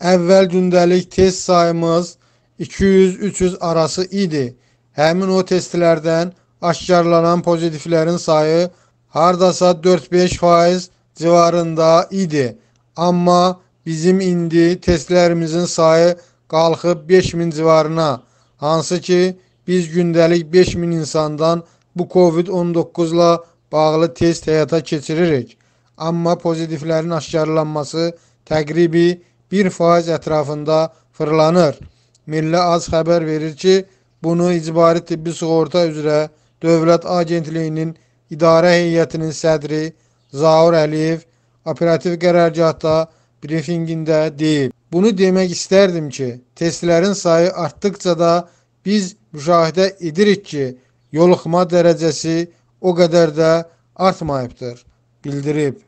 Əvvəl gündəlik test sayımız 200-300 arası idi. Həmin o testlərdən aşkarlanan pozitivlərin sayı hardasa 4-5% civarında idi. Amma bizim indi testlərimizin sayı qalxıb 5000 civarına, hansı ki biz gündəlik 5000 insandan bu COVID-19 ilə bağlı test həyata keçiririk. Amma pozitivlərin aşkarlanması təqribi 1 faiz ətrafında fırlanır. Milli Az xəbər verir ki, bunu icbari tibbi sığorta üzrə Dövlət Agentliyinin idarə heyətinin sədri Zaur Əliyev operativ qərargahda brifingində deyib. Bunu demək istərdim ki, testlərin sayı artdıqca da biz müşahidə edirik ki, yoluxma dərəcəsi o qədər də artmayıbdır, bildirib.